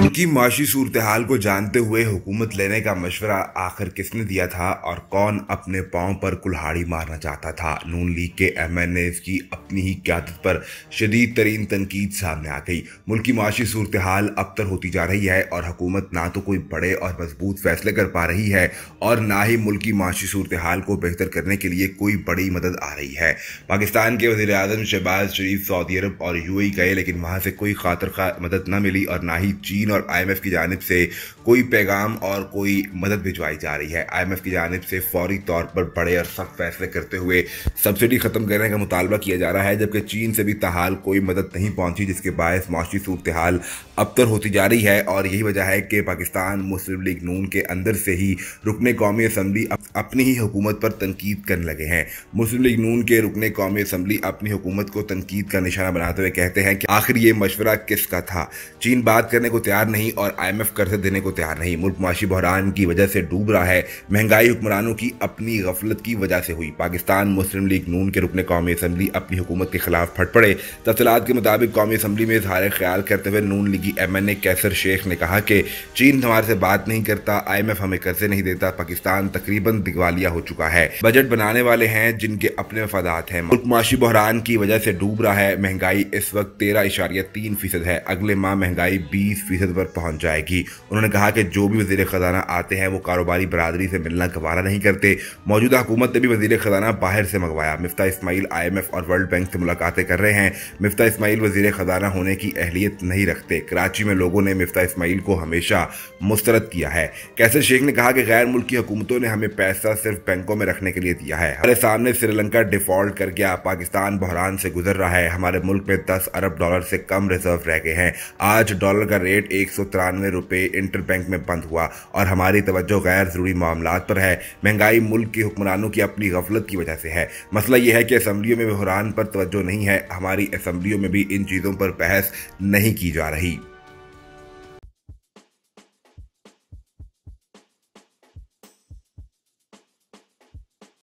उनकी माशी सूरत हाल को जानते हुए हुकूमत लेने का मशवरा आखिर किसने दिया था और कौन अपने पाँव पर कुल्हाड़ी मारना चाहता था नून लीग के एम एन एज की अपनी ही क्यादत पर शदीद तरीन तनकीद सामने आ गई मुल्क की माशी सूरत हाल अबतर होती जा रही है और हुकूमत ना तो कोई बड़े और मजबूत फैसले कर पा रही है और ना ही मुल्क की माशी सूरत हाल को बेहतर करने के लिए कोई बड़ी मदद आ रही है पाकिस्तान के वजी अजम शहबाज शरीफ सऊदी अरब और यू ए गए लेकिन वहाँ से कोई खातर मदद न मिली और ना ही चीन और आईएमएफ की जानब से कोई पैगाम और कोई मदद भिजवाई जा रही है आईएमएफ की जानब से फौरी तौर पर बड़े और सख्त फैसले करते हुए सब्सिडी ख़त्म करने का मुतालबा किया जा रहा है जबकि चीन से भी तहाल कोई मदद नहीं पहुंची जिसके बायस माशी सूरत हाल अबतर होती जा रही है और यही वजह है कि पाकिस्तान मुस्लिम लीग नून के अंदर से ही रुकन कौमी असम्बली अपनी ही हुकूमत पर तनकीद करने लगे हैं मुस्लिम लीग नून के रुकन कौमी असम्बली अपनी हुकूमत को तनकीद का निशाना बनाते हुए कहते हैं कि आखिर ये मशवरा किसका था चीन बात करने को तैयार तैयार नहीं और आईएमएफ कर्ज देने को तैयार नहीं मुल्क माशी बहरान की वजह से डूब रहा है महंगाई हुक्मरानों की अपनी गफलत की वजह से हुई पाकिस्तान मुस्लिम लीग नून के रुकने कौमी असम्बली अपनी हुकूमत के खिलाफ फट पड़े तफसलात के मुताबिक कौमी असम्बली में इजहार ख्याल करते हुए नून लीगी M N A Qaiser Sheikh ने कहा कि चीन हमारे से बात नहीं करता आई एम एफ हमें कर्जे नहीं देता पाकिस्तान तकरीबन दिवालिया हो चुका है बजट बनाने वाले हैं जिनके अपने मफादात हैं मुल्क माशी बहरान की वजह से डूब रहा है महंगाई इस वक्त तेरह इशारिया तीन फीसद है अगले माह महंगाई बीस फीसद मकसद पर पहुंच जाएगी उन्होंने कहा कि जो भी वजीर ख़जाना आते हैं वो कारोबारी बरदरी से मिलना गवारा नहीं करते मौजूदा हुकूमत ने भी वजीर ख़जाना बाहर से मंगवाया मिफ्ता इसमाइल आईएमएफ और वर्ल्ड बैंक से मुलाकातें कर रहे हैं मिफ्ता इसमाइल वजीर ख़जाना होने की अहलियत नहीं रखते कराची में लोगों ने मिफ्ता इसमाइल को हमेशा मुस्तरद किया है कैसे शेख ने कहा कि गैर मुल्की हुकूमतों ने हमें पैसा सिर्फ बैंकों में रखने के लिए दिया है हमारे सामने श्रीलंका डिफॉल्ट कर गया पाकिस्तान बहरान से गुजर रहा है हमारे मुल्क में दस अरब डॉलर से कम रिजर्व रह गए हैं आज डॉलर का रेट एक सौ तिरानवे रुपये इंटर बैंक में बंद हुआ और हमारी तवज्जो गैर ज़रूरी मामला पर है महंगाई मुल्क के हुक्मरानों की अपनी गफलत की वजह से है मसला यह है कि असम्बलियों में बहरान पर तवज्जो नहीं है हमारी असम्बलियों में भी इन चीज़ों पर बहस नहीं की जा रही